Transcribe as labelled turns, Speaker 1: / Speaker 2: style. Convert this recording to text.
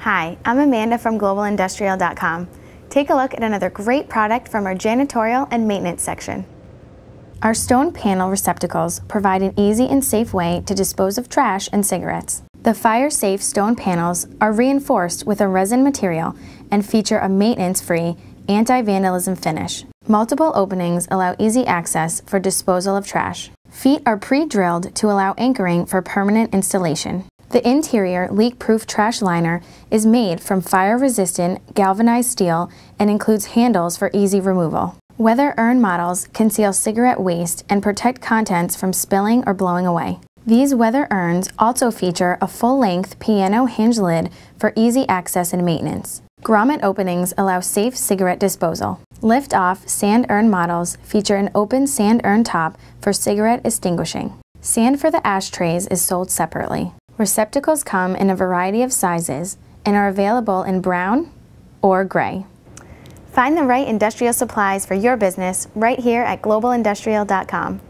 Speaker 1: Hi, I'm Amanda from globalindustrial.com. Take a look at another great product from our janitorial and maintenance section. Our stone panel receptacles provide an easy and safe way to dispose of trash and cigarettes. The fire-safe stone panels are reinforced with a resin material and feature a maintenance-free, anti-vandalism finish. Multiple openings allow easy access for disposal of trash. Feet are pre-drilled to allow anchoring for permanent installation. The interior leak-proof trash liner is made from fire-resistant galvanized steel and includes handles for easy removal. Weather urn models conceal cigarette waste and protect contents from spilling or blowing away. These weather urns also feature a full-length piano hinge lid for easy access and maintenance. Grommet openings allow safe cigarette disposal. Lift-off sand urn models feature an open sand urn top for cigarette extinguishing. Sand for the ashtrays is sold separately. Receptacles come in a variety of sizes and are available in brown or gray. Find the right industrial supplies for your business right here at globalindustrial.com.